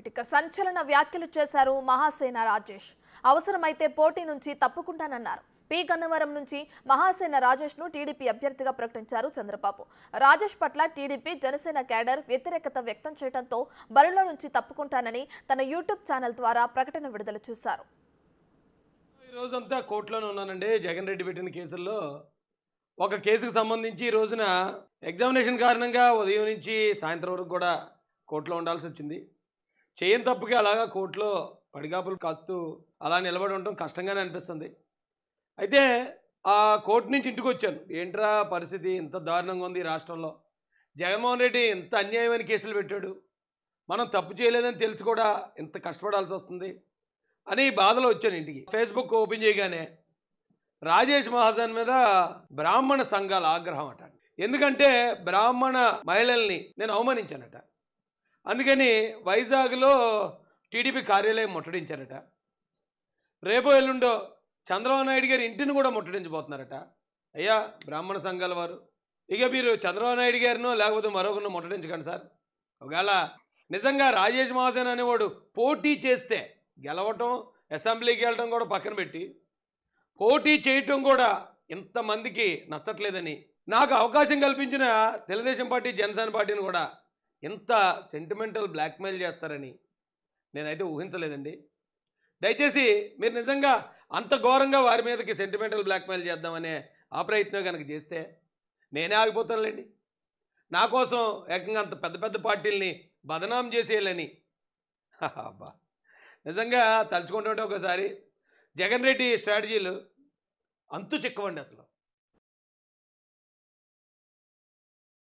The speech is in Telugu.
ఇటుక సంచలన వ్యాఖ్యలు చేశారు మహాసేన రాజేష్ అవసరమైతే పోటీ నుంచి తప్పుకుంటానన్నారు పి గన్నవరం నుంచి మహాసేన రాజేష్ ను టీడీపీ అభ్యర్థిగా ప్రకటించారు చంద్రబాబు రాజేష్ పట్ల టీడీపీ జనసేన క్యాడర్ వ్యతిరేకత వ్యక్తం చేయడంతో బరిలో నుంచి తప్పుకుంటానని తన యూట్యూబ్ ఛానల్ ద్వారా ప్రకటన విడుదల చేశారు ఈ రోజంతా కోర్టులోనే ఉన్నానండి జగన్ రెడ్డి పెట్టిన కేసుల్లో ఒక కేసుకు సంబంధించి ఈ రోజున ఎగ్జామినేషన్ కారణంగా ఉదయం నుంచి సాయంత్రం వరకు కూడా కోర్టులో ఉండాల్సి వచ్చింది చేయని తప్పుకి అలాగా కోర్టులో పడిగాపులు కాస్తూ అలా నిలబడి ఉండడం కష్టంగానే అనిపిస్తుంది అయితే ఆ కోర్టు నుంచి ఇంటికి వచ్చాను ఏంట్రా పరిస్థితి ఇంత దారుణంగా ఉంది రాష్ట్రంలో జగన్మోహన్ రెడ్డి ఇంత అన్యాయమైన కేసులు పెట్టాడు మనం తప్పు చేయలేదని తెలిసి కూడా ఇంత కష్టపడాల్సి వస్తుంది అని బాధలో వచ్చాను ఇంటికి ఫేస్బుక్ ఓపెన్ చేయగానే రాజేష్ మహాజన్ మీద బ్రాహ్మణ సంఘాల ఆగ్రహం అట ఎందుకంటే బ్రాహ్మణ మహిళల్ని నేను అవమానించానట అందుకని వైజాగ్లో టీడీపీ కార్యాలయం ముట్టడించారట రేపో ఎల్లుండో చంద్రబాబు నాయుడు గారి ఇంటిని కూడా ముట్టడించబోతున్నారట అయ్యా బ్రాహ్మణ సంఘాల వారు ఇక మీరు చంద్రబాబు నాయుడు గారినో లేకపోతే మరొకరినో ముట్టడించకండి సార్ ఒకవేళ నిజంగా రాజేష్ మహాసేన్ అనేవాడు పోటీ చేస్తే గెలవటం అసెంబ్లీకి వెళ్ళడం కూడా పక్కన పెట్టి పోటీ చేయటం కూడా ఇంతమందికి నచ్చట్లేదని నాకు అవకాశం కల్పించిన తెలుగుదేశం పార్టీ జనసేన పార్టీని కూడా ఇంత సెంటిమెంటల్ బ్లాక్మెయిల్ చేస్తారని నేనైతే ఊహించలేదండి దయచేసి మీరు నిజంగా అంత ఘోరంగా వారి మీదకి సెంటిమెంటల్ బ్లాక్మెయిల్ చేద్దామనే ఆ ప్రయత్నం కనుక చేస్తే నేనే ఆగిపోతానులేండి నా కోసం ఏకంగా అంత పెద్ద పెద్ద పార్టీల్ని బదనాం చేసేయాలని అబ్బా నిజంగా తలుచుకుంటుంటే ఒకసారి జగన్ రెడ్డి స్ట్రాటజీలు అంతు చిక్కవండి అసలు